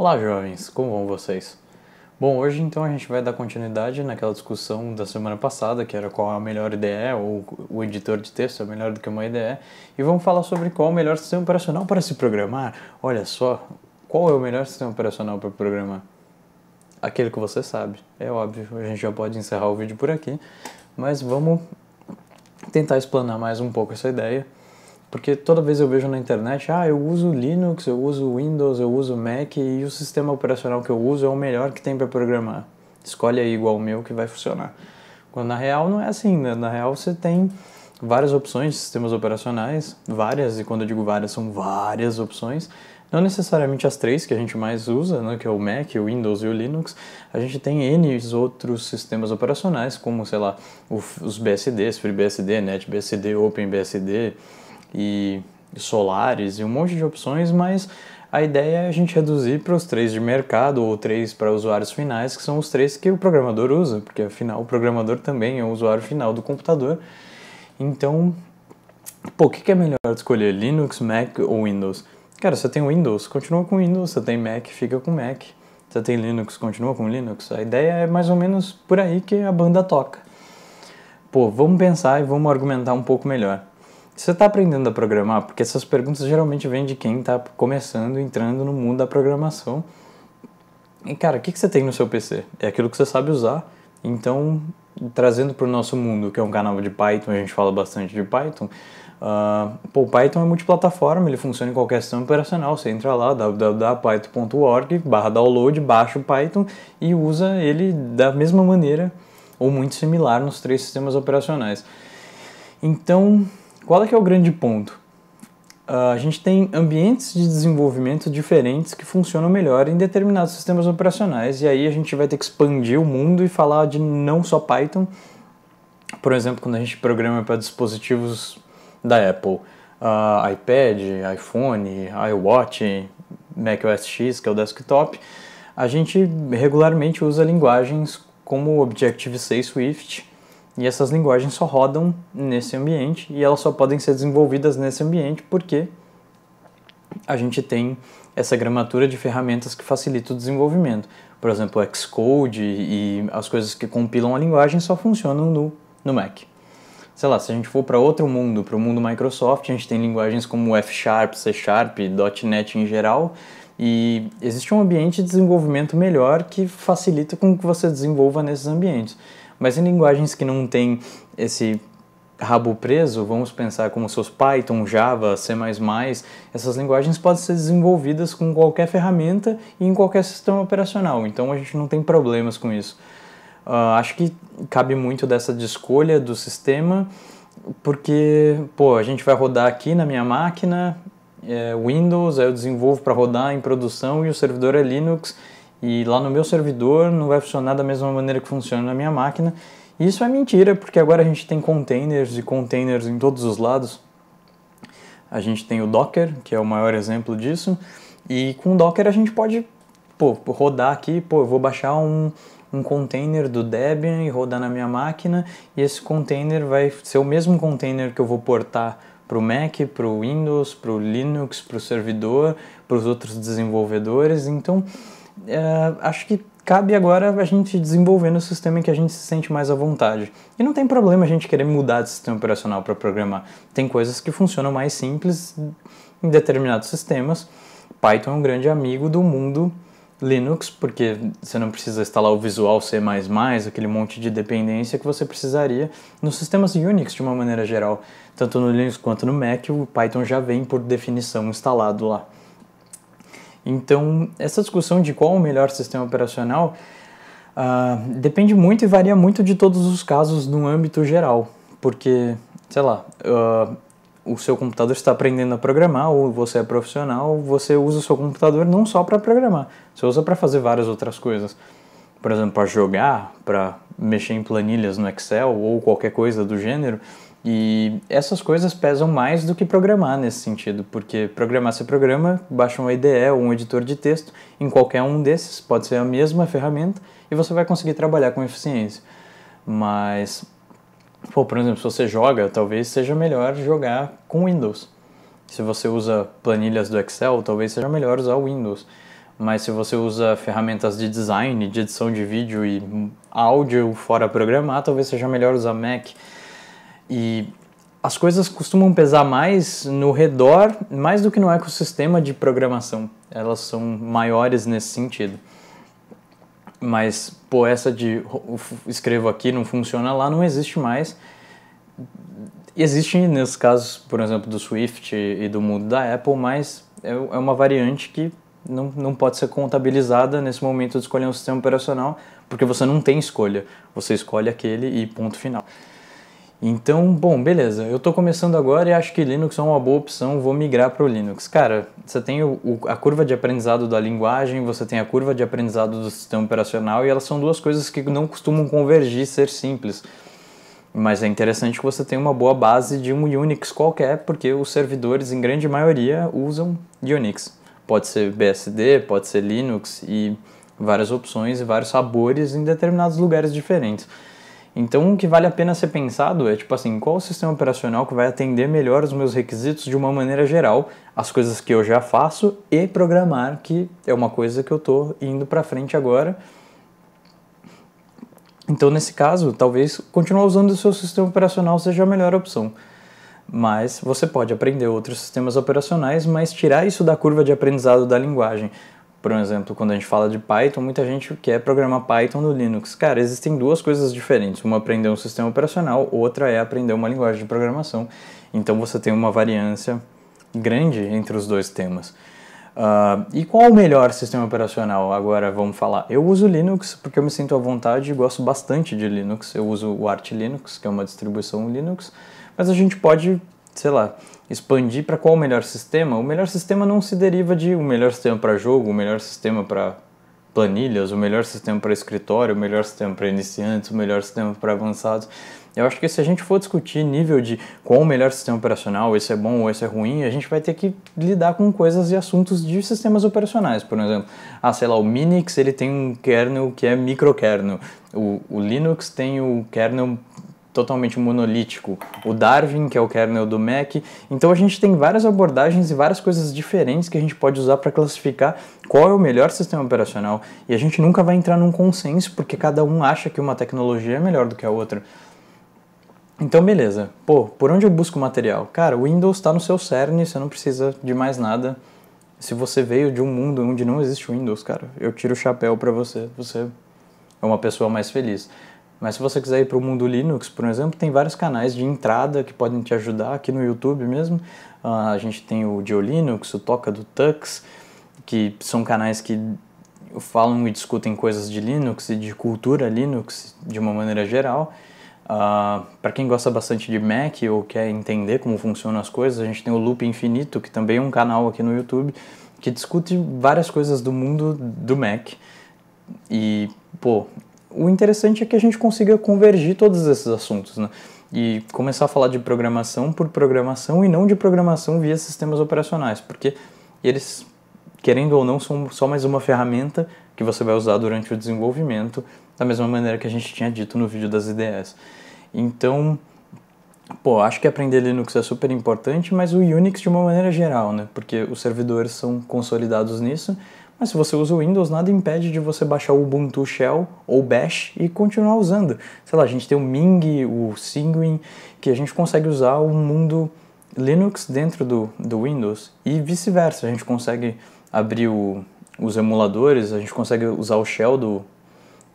Olá, jovens, como vão vocês? Bom, hoje então a gente vai dar continuidade naquela discussão da semana passada, que era qual a melhor IDE, ou o editor de texto é melhor do que uma IDE, e vamos falar sobre qual é o melhor sistema operacional para se programar. Olha só, qual é o melhor sistema operacional para programar? Aquele que você sabe, é óbvio, a gente já pode encerrar o vídeo por aqui, mas vamos tentar explanar mais um pouco essa ideia porque toda vez eu vejo na internet, ah, eu uso Linux, eu uso Windows, eu uso Mac e o sistema operacional que eu uso é o melhor que tem para programar. Escolhe aí igual o meu que vai funcionar. Quando na real não é assim, né? Na real você tem várias opções de sistemas operacionais, várias, e quando eu digo várias, são várias opções. Não necessariamente as três que a gente mais usa, né, que é o Mac, o Windows e o Linux. A gente tem N outros sistemas operacionais, como, sei lá, os BSDs, FreeBSD, NetBSD, OpenBSD, e solares e um monte de opções, mas a ideia é a gente reduzir para os três de mercado ou três para usuários finais, que são os três que o programador usa, porque afinal o programador também é o usuário final do computador. Então, pô, o que, que é melhor escolher, Linux, Mac ou Windows? Cara, você tem Windows, continua com Windows, você tem Mac, fica com Mac. Você tem Linux, continua com Linux. A ideia é mais ou menos por aí que a banda toca. Pô, vamos pensar e vamos argumentar um pouco melhor. Você está aprendendo a programar? Porque essas perguntas geralmente vêm de quem está começando, entrando no mundo da programação. E cara, o que, que você tem no seu PC? É aquilo que você sabe usar. Então, trazendo para o nosso mundo, que é um canal de Python, a gente fala bastante de Python. Uh, pô, Python é multiplataforma, ele funciona em qualquer sistema operacional. Você entra lá, www.python.org, barra download, baixa o Python e usa ele da mesma maneira ou muito similar nos três sistemas operacionais. Então, qual é que é o grande ponto? Uh, a gente tem ambientes de desenvolvimento diferentes que funcionam melhor em determinados sistemas operacionais, e aí a gente vai ter que expandir o mundo e falar de não só Python. Por exemplo, quando a gente programa para dispositivos da Apple, uh, iPad, iPhone, iWatch, Mac OS X, que é o desktop, a gente regularmente usa linguagens como Objective-C Swift, e essas linguagens só rodam nesse ambiente e elas só podem ser desenvolvidas nesse ambiente porque a gente tem essa gramatura de ferramentas que facilita o desenvolvimento. Por exemplo, o Xcode e as coisas que compilam a linguagem só funcionam no, no Mac. Sei lá, se a gente for para outro mundo, para o mundo Microsoft, a gente tem linguagens como F Sharp, C Sharp, .NET em geral, e existe um ambiente de desenvolvimento melhor que facilita com que você desenvolva nesses ambientes. Mas em linguagens que não tem esse rabo preso, vamos pensar como seus Python, Java, C++, essas linguagens podem ser desenvolvidas com qualquer ferramenta e em qualquer sistema operacional, então a gente não tem problemas com isso. Uh, acho que cabe muito dessa de escolha do sistema, porque, pô, a gente vai rodar aqui na minha máquina, é Windows, aí eu desenvolvo para rodar em produção e o servidor é Linux, e lá no meu servidor não vai funcionar da mesma maneira que funciona na minha máquina. E isso é mentira, porque agora a gente tem containers e containers em todos os lados. A gente tem o Docker, que é o maior exemplo disso. E com o Docker a gente pode pô, rodar aqui, pô, eu vou baixar um, um container do Debian e rodar na minha máquina, e esse container vai ser o mesmo container que eu vou portar para o Mac, para o Windows, para o Linux, para o servidor, para os outros desenvolvedores. Então, é, acho que cabe agora a gente desenvolvendo o sistema em que a gente se sente mais à vontade. E não tem problema a gente querer mudar de sistema operacional para programar. Tem coisas que funcionam mais simples em determinados sistemas. Python é um grande amigo do mundo Linux, porque você não precisa instalar o Visual C++, aquele monte de dependência que você precisaria nos sistemas Unix de uma maneira geral. Tanto no Linux quanto no Mac, o Python já vem por definição instalado lá. Então, essa discussão de qual o melhor sistema operacional uh, depende muito e varia muito de todos os casos no âmbito geral, porque, sei lá, uh, o seu computador está aprendendo a programar, ou você é profissional, você usa o seu computador não só para programar, você usa para fazer várias outras coisas. Por exemplo, para jogar, para mexer em planilhas no Excel ou qualquer coisa do gênero. E essas coisas pesam mais do que programar nesse sentido, porque programar seu programa, baixa um IDE ou um editor de texto em qualquer um desses, pode ser a mesma ferramenta, e você vai conseguir trabalhar com eficiência. Mas, pô, por exemplo, se você joga, talvez seja melhor jogar com Windows. Se você usa planilhas do Excel, talvez seja melhor usar o Windows. Mas se você usa ferramentas de design, de edição de vídeo e áudio fora programar, talvez seja melhor usar Mac. E as coisas costumam pesar mais no redor, mais do que no ecossistema de programação. Elas são maiores nesse sentido. Mas, pô, essa de escrevo aqui, não funciona lá, não existe mais. Existe nesses casos, por exemplo, do Swift e do mundo da Apple, mas é, é uma variante que não, não pode ser contabilizada nesse momento de escolher um sistema operacional, porque você não tem escolha. Você escolhe aquele e ponto final. Então, bom, beleza. Eu estou começando agora e acho que Linux é uma boa opção, vou migrar para o Linux. Cara, você tem o, o, a curva de aprendizado da linguagem, você tem a curva de aprendizado do sistema operacional e elas são duas coisas que não costumam convergir, ser simples. Mas é interessante que você tenha uma boa base de um Unix qualquer, porque os servidores, em grande maioria, usam Unix. Pode ser BSD, pode ser Linux e várias opções e vários sabores em determinados lugares diferentes. Então, o que vale a pena ser pensado é, tipo assim, qual o sistema operacional que vai atender melhor os meus requisitos de uma maneira geral, as coisas que eu já faço e programar, que é uma coisa que eu estou indo para frente agora. Então, nesse caso, talvez continuar usando o seu sistema operacional seja a melhor opção. Mas você pode aprender outros sistemas operacionais, mas tirar isso da curva de aprendizado da linguagem. Por exemplo, quando a gente fala de Python, muita gente quer programar Python no Linux. Cara, existem duas coisas diferentes. Uma é aprender um sistema operacional, outra é aprender uma linguagem de programação. Então você tem uma variância grande entre os dois temas. Uh, e qual o melhor sistema operacional? Agora vamos falar. Eu uso Linux porque eu me sinto à vontade e gosto bastante de Linux. Eu uso o Arch Linux, que é uma distribuição Linux, mas a gente pode sei lá, expandir para qual o melhor sistema, o melhor sistema não se deriva de o melhor sistema para jogo, o melhor sistema para planilhas, o melhor sistema para escritório, o melhor sistema para iniciantes, o melhor sistema para avançados. Eu acho que se a gente for discutir nível de qual o melhor sistema operacional, esse é bom ou esse é ruim, a gente vai ter que lidar com coisas e assuntos de sistemas operacionais, por exemplo. Ah, sei lá, o Minix ele tem um kernel que é microkernel, o, o Linux tem o kernel totalmente monolítico, o Darwin, que é o kernel do Mac. Então a gente tem várias abordagens e várias coisas diferentes que a gente pode usar para classificar qual é o melhor sistema operacional. E a gente nunca vai entrar num consenso porque cada um acha que uma tecnologia é melhor do que a outra. Então beleza. Pô, por onde eu busco material? Cara, o Windows está no seu cerne, você não precisa de mais nada. Se você veio de um mundo onde não existe Windows, cara, eu tiro o chapéu para você. Você é uma pessoa mais feliz. Mas se você quiser ir para o mundo Linux, por exemplo, tem vários canais de entrada que podem te ajudar aqui no YouTube mesmo. Uh, a gente tem o GeoLinux, o Toca do Tux, que são canais que falam e discutem coisas de Linux e de cultura Linux de uma maneira geral. Uh, ah, para quem gosta bastante de Mac ou quer entender como funcionam as coisas, a gente tem o Loop Infinito, que também é um canal aqui no YouTube, que discute várias coisas do mundo do Mac. E, pô, o interessante é que a gente consiga convergir todos esses assuntos, né? E começar a falar de programação por programação e não de programação via sistemas operacionais, porque eles, querendo ou não, são só mais uma ferramenta que você vai usar durante o desenvolvimento, da mesma maneira que a gente tinha dito no vídeo das ideias. Então, pô, acho que aprender Linux é super importante, mas o Unix de uma maneira geral, né? Porque os servidores são consolidados nisso mas se você usa o Windows, nada impede de você baixar o Ubuntu Shell ou Bash e continuar usando. Sei lá, a gente tem o Ming, o Cygwin, que a gente consegue usar o mundo Linux dentro do, do Windows e vice-versa. A gente consegue abrir o, os emuladores, a gente consegue usar o shell do,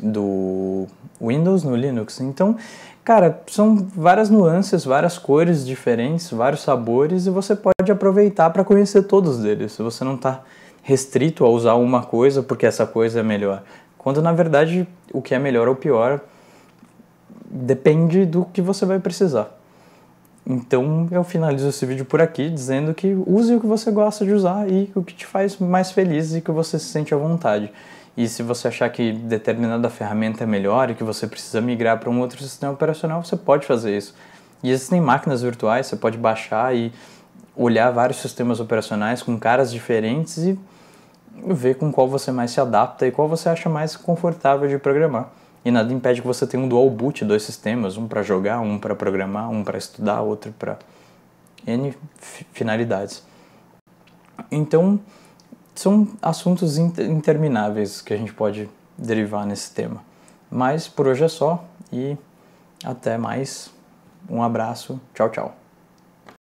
do Windows no Linux. Então, cara, são várias nuances, várias cores diferentes, vários sabores e você pode aproveitar para conhecer todos deles. Se você não está restrito a usar uma coisa porque essa coisa é melhor. Quando na verdade o que é melhor ou pior depende do que você vai precisar. Então eu finalizo esse vídeo por aqui dizendo que use o que você gosta de usar e o que te faz mais feliz e que você se sente à vontade. E se você achar que determinada ferramenta é melhor e que você precisa migrar para um outro sistema operacional, você pode fazer isso. E existem máquinas virtuais, você pode baixar e olhar vários sistemas operacionais com caras diferentes e ver com qual você mais se adapta e qual você acha mais confortável de programar. E nada impede que você tenha um dual boot, dois sistemas, um para jogar, um para programar, um para estudar, outro para N finalidades. Então, são assuntos intermináveis que a gente pode derivar nesse tema. Mas por hoje é só e até mais. Um abraço, tchau, tchau.